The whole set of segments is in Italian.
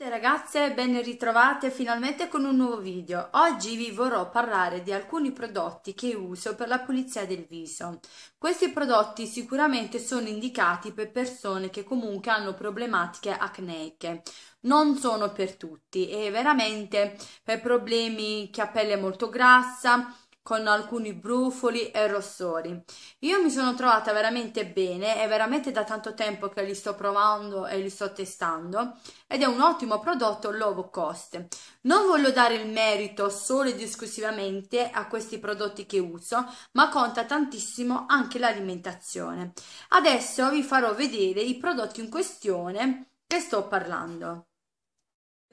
Ciao ragazze, ben ritrovate finalmente con un nuovo video. Oggi vi vorrò parlare di alcuni prodotti che uso per la pulizia del viso. Questi prodotti sicuramente sono indicati per persone che comunque hanno problematiche acneiche. Non sono per tutti e veramente per problemi che ha pelle molto grassa, con alcuni brufoli e rossori. Io mi sono trovata veramente bene, è veramente da tanto tempo che li sto provando e li sto testando ed è un ottimo prodotto low cost. Non voglio dare il merito solo ed esclusivamente a questi prodotti che uso, ma conta tantissimo anche l'alimentazione. Adesso vi farò vedere i prodotti in questione che sto parlando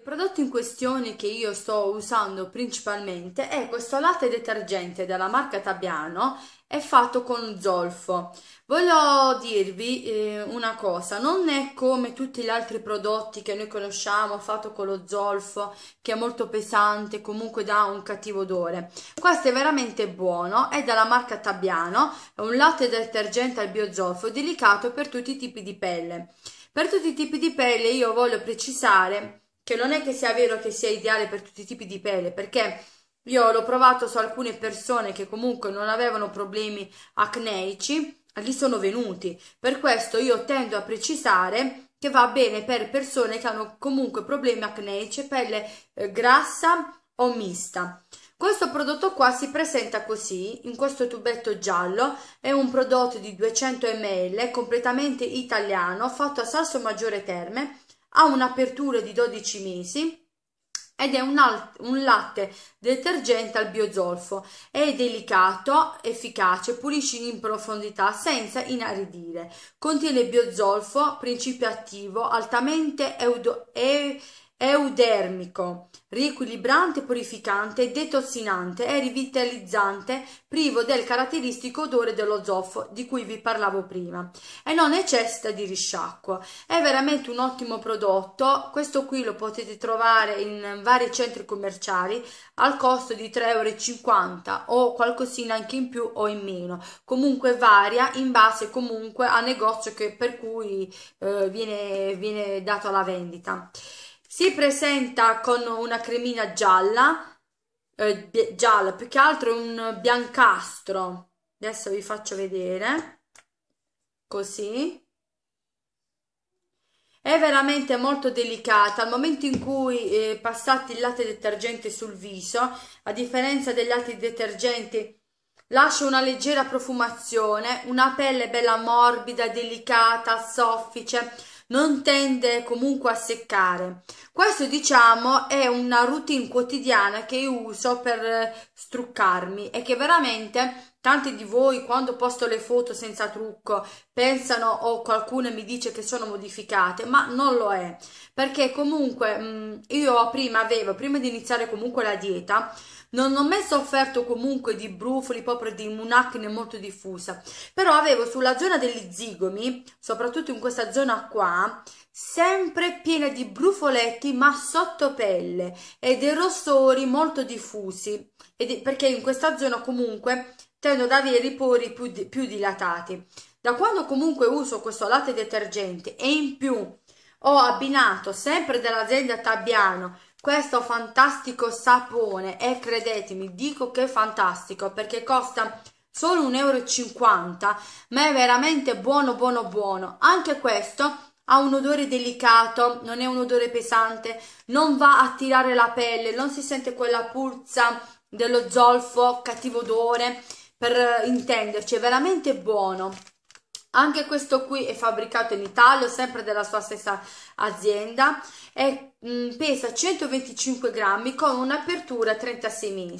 prodotto in questione che io sto usando principalmente è questo latte detergente della marca Tabiano, è fatto con zolfo. Voglio dirvi eh, una cosa, non è come tutti gli altri prodotti che noi conosciamo, fatto con lo zolfo, che è molto pesante, comunque dà un cattivo odore. Questo è veramente buono, è della marca Tabiano, è un latte detergente al biozolfo, delicato per tutti i tipi di pelle. Per tutti i tipi di pelle io voglio precisare che non è che sia vero che sia ideale per tutti i tipi di pelle, perché io l'ho provato su alcune persone che comunque non avevano problemi acneici, lì sono venuti. Per questo io tendo a precisare che va bene per persone che hanno comunque problemi acneici, pelle eh, grassa o mista. Questo prodotto qua si presenta così, in questo tubetto giallo, è un prodotto di 200 ml, completamente italiano, fatto a Salso Maggiore Terme, ha un'apertura di 12 mesi ed è un, alt- un, latte detergente al biozolfo. È delicato, efficace, pulisce in profondità senza inaridire. Contiene biozolfo, principio attivo, altamente eudo- e- eudermico, riequilibrante, purificante, detossinante e rivitalizzante, privo del caratteristico odore dello zolfo di cui vi parlavo prima e non necessita di risciacquo. È veramente un ottimo prodotto, questo qui lo potete trovare in vari centri commerciali al costo di 3,50 euro o qualcosina anche in più o in meno, comunque varia in base comunque al negozio che, per cui eh, viene, viene dato alla vendita. Si presenta con una cremina gialla, eh, gialla, più che altro un biancastro. Adesso vi faccio vedere, così. È veramente molto delicata, al momento in cui eh, passate il latte detergente sul viso, a differenza degli altri detergenti, Lascia una leggera profumazione, una pelle bella morbida, delicata, soffice, non tende comunque a seccare. Questo diciamo è una routine quotidiana che io uso per eh, struccarmi e che veramente Tanti di voi quando posto le foto senza trucco pensano o qualcuno mi dice che sono modificate, ma non lo è, perché comunque mh, mm, io prima avevo, prima di iniziare comunque la dieta, non ho mai sofferto comunque di brufoli, proprio di un'acne molto diffusa, però avevo sulla zona degli zigomi, soprattutto in questa zona qua, sempre piena di brufoletti ma sotto pelle e dei rossori molto diffusi, perché in questa zona comunque tendo ad avere i pori più, di, più dilatati. Da quando comunque uso questo latte detergente e in più ho abbinato sempre dell'azienda Tabiano questo fantastico sapone e credetemi, dico che è fantastico perché costa solo 1,50 euro, ma è veramente buono buono buono. Anche questo ha un odore delicato, non è un odore pesante, non va a tirare la pelle, non si sente quella puzza dello zolfo, cattivo odore, per intenderci, è veramente buono. Anche questo qui è fabbricato in Italia, sempre della sua stessa azienda, e mh, mm, pesa 125 grammi con un'apertura 36 mini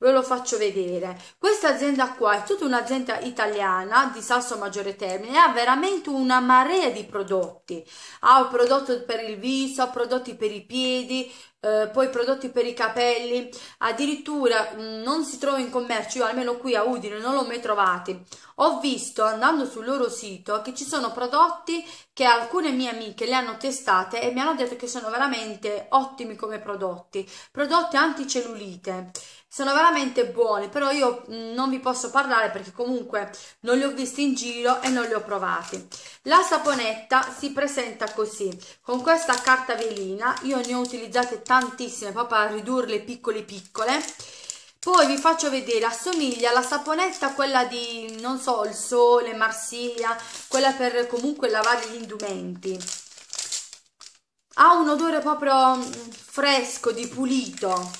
ve lo faccio vedere. Questa azienda qua è tutta un'azienda italiana di Salso Maggiore Termine, ha veramente una marea di prodotti. Ha un prodotto per il viso, prodotti per i piedi, eh, poi prodotti per i capelli, addirittura mh, mm, non si trova in commercio, io almeno qui a Udine non l'ho mai trovati. Ho visto andando sul loro sito che ci sono prodotti che alcune mie amiche le hanno testate e mi hanno detto che sono veramente ottimi come prodotti, prodotti anticellulite sono veramente buone, però io mm, non vi posso parlare perché comunque non le ho viste in giro e non le ho provate. La saponetta si presenta così, con questa carta velina, io ne ho utilizzate tantissime proprio a ridurle piccole piccole, poi vi faccio vedere, assomiglia alla saponetta quella di, non so, il sole, Marsiglia, quella per comunque lavare gli indumenti. Ha un odore proprio mm, fresco, di pulito,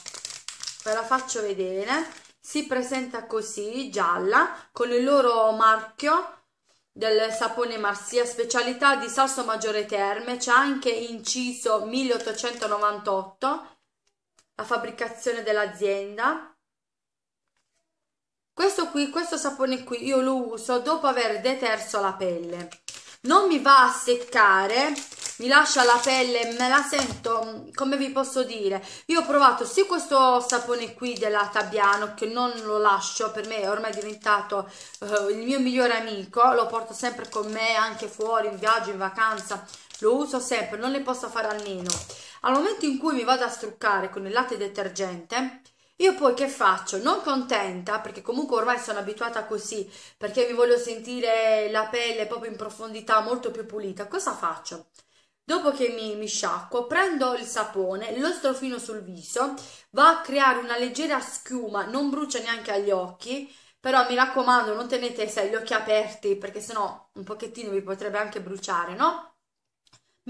ve la faccio vedere si presenta così gialla con il loro marchio del sapone Marsia, specialità di Sasso Maggiore Terme, c'è anche inciso 1898, la fabbricazione dell'azienda. Questo qui, questo sapone qui, io lo uso dopo aver deterso la pelle. Non mi va a seccare mi lascia la pelle, me la sento, come vi posso dire, io ho provato sì questo sapone qui della Tabiano che non lo lascio, per me è ormai diventato eh, il mio migliore amico, lo porto sempre con me anche fuori, in viaggio, in vacanza, lo uso sempre, non ne posso fare a meno. Al momento in cui mi vado a struccare con il latte detergente, io poi che faccio? Non contenta, perché comunque ormai sono abituata così, perché vi voglio sentire la pelle proprio in profondità molto più pulita, cosa faccio? Dopo che mi, mi sciacquo, prendo il sapone, lo strofino sul viso, va a creare una leggera schiuma, non brucia neanche agli occhi, però mi raccomando non tenete gli occhi aperti perché sennò un pochettino vi potrebbe anche bruciare, no?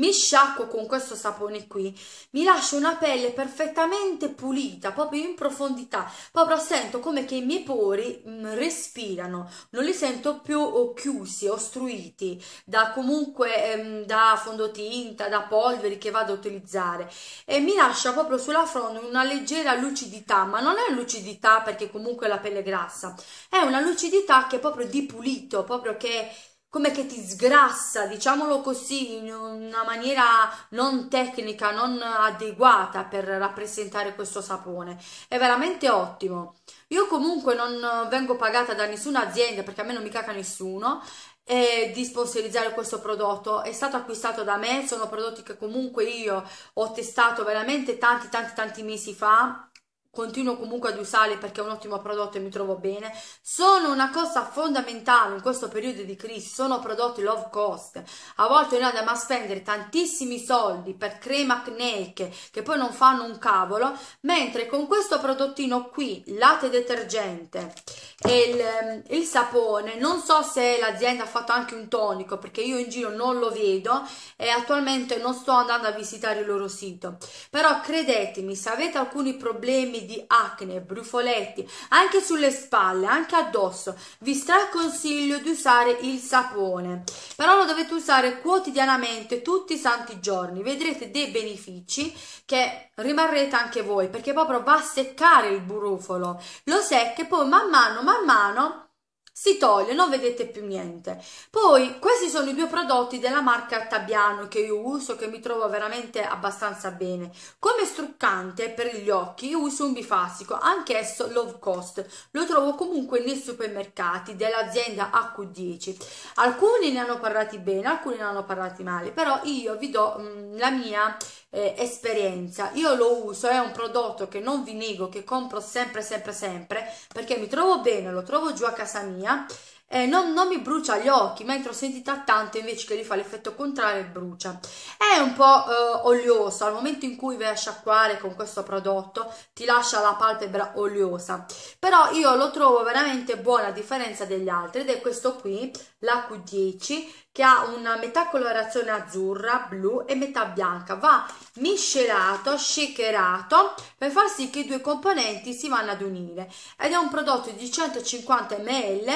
mi sciacquo con questo sapone qui, mi lascio una pelle perfettamente pulita, proprio in profondità, proprio sento come che i miei pori mh, mm, respirano, non li sento più oh, chiusi, ostruiti da comunque ehm, da fondotinta, da polveri che vado a utilizzare e mi lascia proprio sulla fronte una leggera lucidità, ma non è lucidità perché comunque la pelle è grassa, è una lucidità che è proprio di pulito, proprio che come che ti sgrassa, diciamolo così, in una maniera non tecnica, non adeguata per rappresentare questo sapone. È veramente ottimo. Io comunque non vengo pagata da nessuna azienda perché a me non mi caca nessuno eh, di sponsorizzare questo prodotto. È stato acquistato da me, sono prodotti che comunque io ho testato veramente tanti tanti tanti mesi fa continuo comunque ad usarli perché è un ottimo prodotto e mi trovo bene sono una cosa fondamentale in questo periodo di crisi sono prodotti low cost a volte noi andiamo a spendere tantissimi soldi per crema acneiche che poi non fanno un cavolo mentre con questo prodottino qui latte detergente e il, ehm, il sapone non so se l'azienda ha fatto anche un tonico perché io in giro non lo vedo e attualmente non sto andando a visitare il loro sito però credetemi se avete alcuni problemi problemi di acne, brufoletti, anche sulle spalle, anche addosso, vi straconsiglio di usare il sapone. Però lo dovete usare quotidianamente tutti i santi giorni. Vedrete dei benefici che rimarrete anche voi perché proprio va a seccare il brufolo. Lo secca e poi man mano, man mano si toglie, non vedete più niente. Poi questi sono i due prodotti della marca Tabiano che io uso, che mi trovo veramente abbastanza bene. Come struccante per gli occhi io uso un bifasico, anch'esso low cost. Lo trovo comunque nei supermercati dell'azienda H10. Alcuni ne hanno parlati bene, alcuni ne hanno parlati male, però io vi do mh, mm, la mia eh, esperienza. Io lo uso, è un prodotto che non vi nego, che compro sempre, sempre, sempre, perché mi trovo bene, lo trovo giù a casa mia, eh, non, non, mi brucia gli occhi, mentre ho sentita tanto invece che gli fa l'effetto contrario e brucia. È un po' eh, olioso, al momento in cui vai a sciacquare con questo prodotto ti lascia la palpebra oliosa, però io lo trovo veramente buono a differenza degli altri ed è questo qui, la Q10 che ha una metà colorazione azzurra, blu e metà bianca. Va miscelato, shakerato per far sì che i due componenti si vanno ad unire ed è un prodotto di 150 ml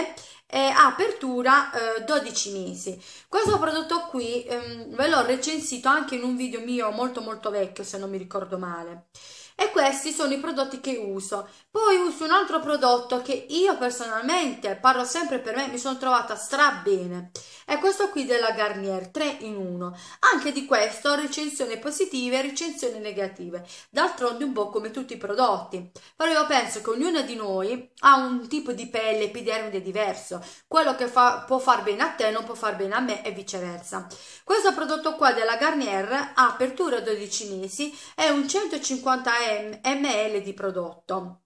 e ha apertura eh, 12 mesi. Questo prodotto qui ehm, ve l'ho recensito anche in un video mio molto molto vecchio se non mi ricordo male e questi sono i prodotti che uso. Poi uso un altro prodotto che io personalmente, parlo sempre per me, mi sono trovata stra bene. È questo qui della Garnier 3 in 1. Anche di questo ho recensioni positive e recensioni negative. D'altronde un po' come tutti i prodotti. Però io penso che ognuno di noi ha un tipo di pelle epidermide diverso. Quello che fa, può far bene a te non può far bene a me e viceversa. Questo prodotto qua della Garnier ha apertura 12 mesi, è un 150 euro ml di prodotto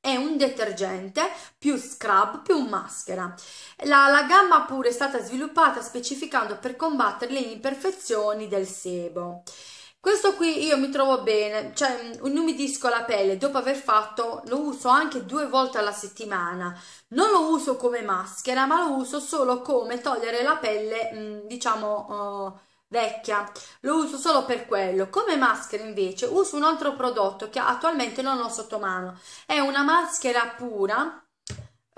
È un detergente più scrub più maschera. La, la, gamma pure è stata sviluppata specificando per combattere le imperfezioni del sebo. Questo qui io mi trovo bene, cioè un mm, la pelle dopo aver fatto, lo uso anche due volte alla settimana. Non lo uso come maschera, ma lo uso solo come togliere la pelle, mm, diciamo... Uh, vecchia, lo uso solo per quello. Come maschera invece uso un altro prodotto che attualmente non ho sotto mano, è una maschera pura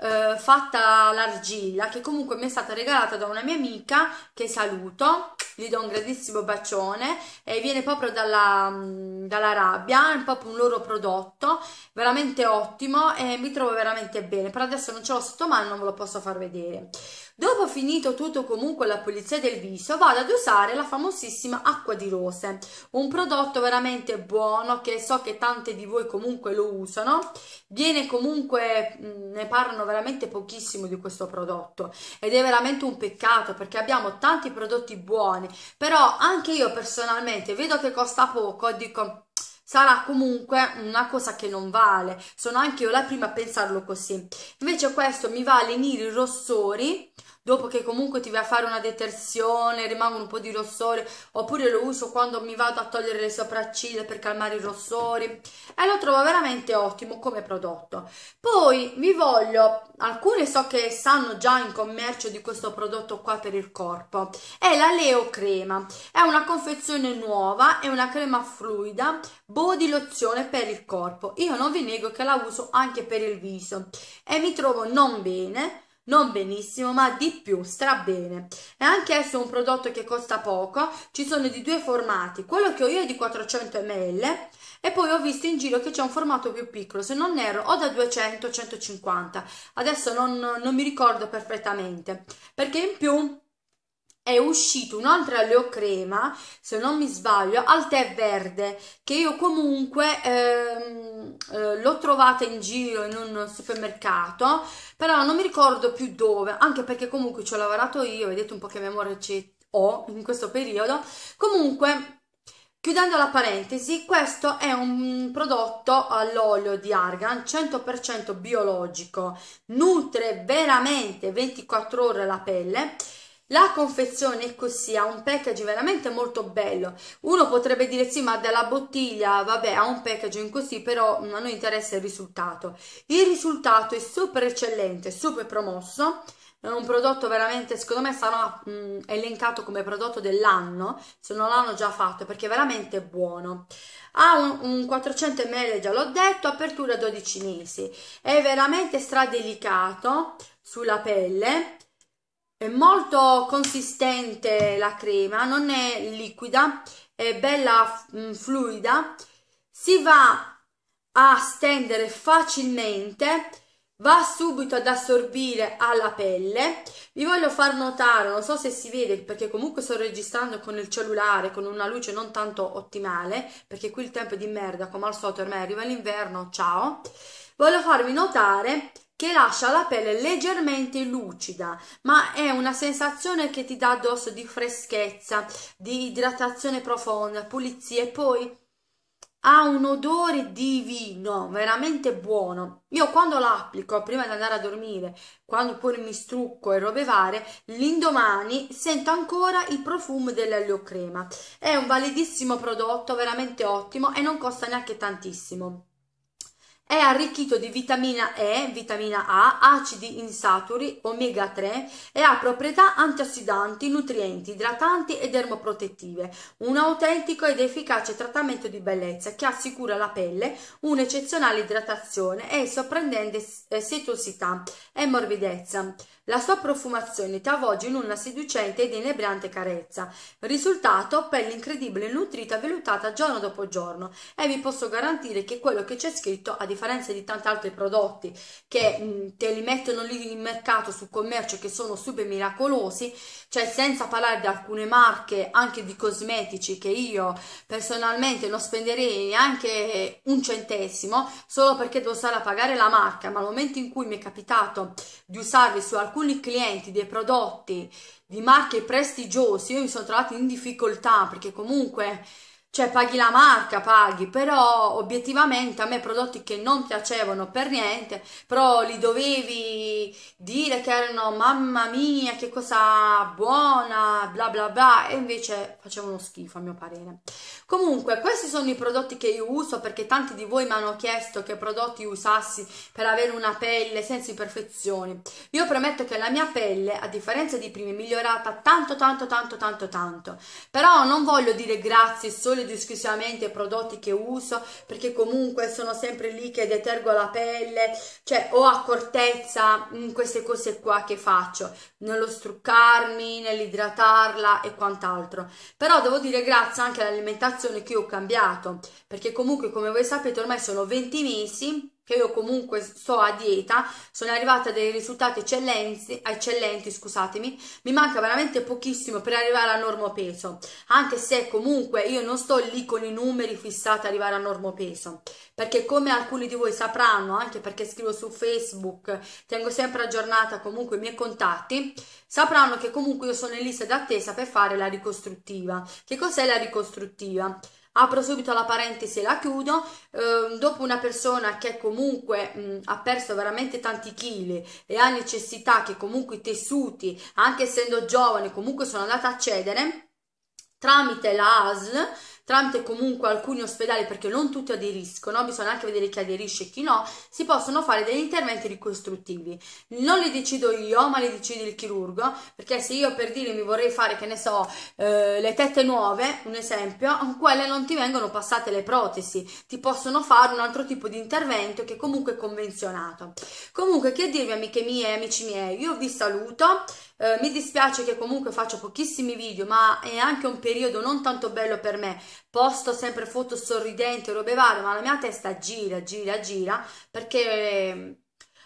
eh, fatta all'argilla che comunque mi è stata regalata da una mia amica che saluto, gli do un grandissimo bacione e viene proprio dalla, mm, dall'Arabia, è proprio un loro prodotto, veramente ottimo e mi trovo veramente bene, per adesso non ce l'ho sotto mano, non ve lo posso far vedere. Dopo finito tutto comunque la pulizia del viso, vado ad usare la famosissima acqua di rose, un prodotto veramente buono che so che tante di voi comunque lo usano, viene comunque, ne parlano veramente pochissimo di questo prodotto ed è veramente un peccato perché abbiamo tanti prodotti buoni, però anche io personalmente vedo che costa poco, dico sarà comunque una cosa che non vale. Sono anche io la prima a pensarlo così. Invece questo mi va a lenire i rossori dopo che comunque ti va a fare una detersione, rimangono un po' di rossore, oppure lo uso quando mi vado a togliere le sopracciglia per calmare i rossori e lo trovo veramente ottimo come prodotto. Poi vi voglio, alcune so che sanno già in commercio di questo prodotto qua per il corpo, è la Leo Crema, è una confezione nuova, è una crema fluida, body lozione per il corpo, io non vi nego che la uso anche per il viso e mi trovo non bene, non benissimo ma di più stra bene è anche esso un prodotto che costa poco ci sono di due formati quello che ho io è di 400 ml e poi ho visto in giro che c'è un formato più piccolo se non erro o da 200 150 adesso non, non mi ricordo perfettamente perché in più è uscito un altro olio crema, se non mi sbaglio, al tè verde, che io comunque ehm, eh, l'ho trovata in giro in un supermercato, però non mi ricordo più dove, anche perché comunque ci ho lavorato io, vedete un po' che memoria ho in questo periodo. Comunque... Chiudendo la parentesi, questo è un prodotto all'olio di argan 100% biologico, nutre veramente 24 ore la pelle la confezione è così, ecco, ha un package veramente molto bello. Uno potrebbe dire sì, ma della bottiglia, vabbè, ha un package in così, però mm, a noi interessa il risultato. Il risultato è super eccellente, super promosso. È un prodotto veramente, secondo me sarà mh, mm, elencato come prodotto dell'anno, se non l'hanno già fatto, perché è veramente buono. Ha un, un 400 ml, già l'ho detto, apertura 12 mesi. È veramente stradelicato sulla pelle è molto consistente la crema, non è liquida, è bella mh, mm, fluida, si va a stendere facilmente, va subito ad assorbire alla pelle. Vi voglio far notare, non so se si vede perché comunque sto registrando con il cellulare, con una luce non tanto ottimale, perché qui il tempo è di merda, come al solito ormai arriva l'inverno, ciao. Voglio farvi notare che lascia la pelle leggermente lucida, ma è una sensazione che ti dà addosso di freschezza, di idratazione profonda, pulizia e poi ha un odore divino, veramente buono. Io quando l'applico prima di andare a dormire, quando poi mi strucco e robe varie, l'indomani sento ancora il profumo dell'elio crema. È un validissimo prodotto, veramente ottimo e non costa neanche tantissimo. È arricchito di vitamina E, vitamina A, acidi insaturi, omega 3 e ha proprietà antiossidanti, nutrienti, idratanti e dermoprotettive. Un autentico ed efficace trattamento di bellezza che assicura alla pelle un'eccezionale idratazione e sorprendente eh, setosità e morbidezza. La sua profumazione ti avvolge in una seducente ed inebriante carezza. Risultato, pelle incredibile e nutrita vellutata giorno dopo giorno. E vi posso garantire che quello che c'è scritto, a differenza di tanti altri prodotti che mh, te li mettono lì in mercato sul commercio che sono super miracolosi, cioè senza parlare di alcune marche anche di cosmetici che io personalmente non spenderei neanche un centesimo solo perché devo stare a pagare la marca, ma al momento in cui mi è capitato di usarvi su alcuni clienti dei prodotti di marche prestigiosi io mi sono trovata in difficoltà perché comunque cioè paghi la marca, paghi, però obiettivamente a me prodotti che non piacevano per niente, però li dovevi dire che erano mamma mia, che cosa buona, bla bla bla, e invece facevano schifo a mio parere. Comunque, questi sono i prodotti che io uso perché tanti di voi mi hanno chiesto che prodotti usassi per avere una pelle senza imperfezioni. Io prometto che la mia pelle, a differenza di prima, è migliorata tanto tanto tanto tanto tanto, però non voglio dire grazie solo sono discusivamente prodotti che uso perché comunque sono sempre lì che detergo la pelle, cioè ho accortezza in queste cose qua che faccio, nello struccarmi, nell'idratarla e quant'altro. Però devo dire grazie anche all'alimentazione che ho cambiato, perché comunque come voi sapete ormai sono 20 mesi che io comunque sto a dieta, sono arrivata a dei risultati eccellenti, eccellenti scusatemi, mi manca veramente pochissimo per arrivare a normo peso, anche se comunque io non sto lì con i numeri fissati ad arrivare a normo peso, perché come alcuni di voi sapranno, anche perché scrivo su Facebook, tengo sempre aggiornata comunque i miei contatti, sapranno che comunque io sono in lista d'attesa per fare la ricostruttiva. Che cos'è la ricostruttiva? apro subito la parentesi e la chiudo, eh, dopo una persona che comunque mh, ha perso veramente tanti chili e ha necessità che comunque i tessuti, anche essendo giovane, comunque sono andata a cedere, tramite la ASL tramite comunque alcuni ospedali, perché non tutti aderiscono, bisogna anche vedere chi aderisce e chi no, si possono fare degli interventi ricostruttivi. Non li decido io, ma li decide il chirurgo, perché se io per dire mi vorrei fare, che ne so, eh, le tette nuove, un esempio, quelle non ti vengono passate le protesi, ti possono fare un altro tipo di intervento che comunque è convenzionato. Comunque, che dirvi amiche mie e amici miei, io vi saluto. Eh, mi dispiace che comunque faccio pochissimi video, ma è anche un periodo non tanto bello per me, posto sempre foto sorridente, o robe varie, ma la mia testa gira, gira, gira perché eh,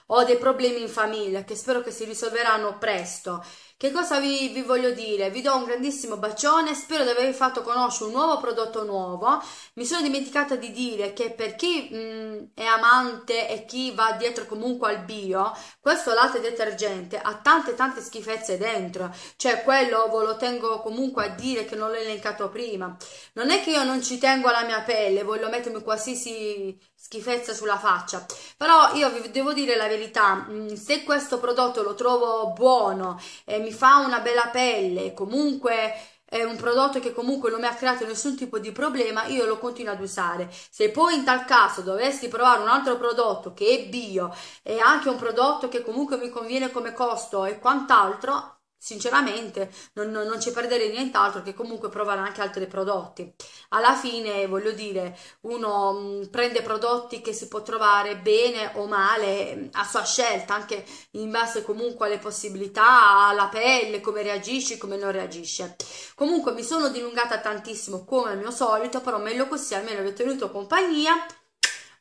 ho dei problemi in famiglia che spero che si risolveranno presto che cosa vi, vi, voglio dire? Vi do un grandissimo bacione, spero di avervi fatto conoscere un nuovo prodotto nuovo. Mi sono dimenticata di dire che per chi mh, mm, è amante e chi va dietro comunque al bio, questo latte detergente ha tante tante schifezze dentro. Cioè quello ve lo tengo comunque a dire che non l'ho elencato prima. Non è che io non ci tengo alla mia pelle, voglio mettermi qualsiasi schifezza sulla faccia però io vi devo dire la verità mm, se questo prodotto lo trovo buono e mi fa una bella pelle comunque è un prodotto che comunque non mi ha creato nessun tipo di problema, io lo continuo ad usare. Se poi in tal caso dovessi provare un altro prodotto che è bio e anche un prodotto che comunque mi conviene come costo e quant'altro, sinceramente non, non, non ci perderei nient'altro che comunque provare anche altri prodotti alla fine voglio dire uno mh, mm, prende prodotti che si può trovare bene o male mm, a sua scelta anche in base comunque alle possibilità alla pelle come reagisce come non reagisce comunque mi sono dilungata tantissimo come al mio solito però meglio così almeno vi ho tenuto compagnia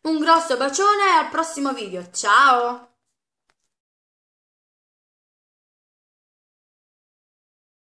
un grosso bacione e al prossimo video ciao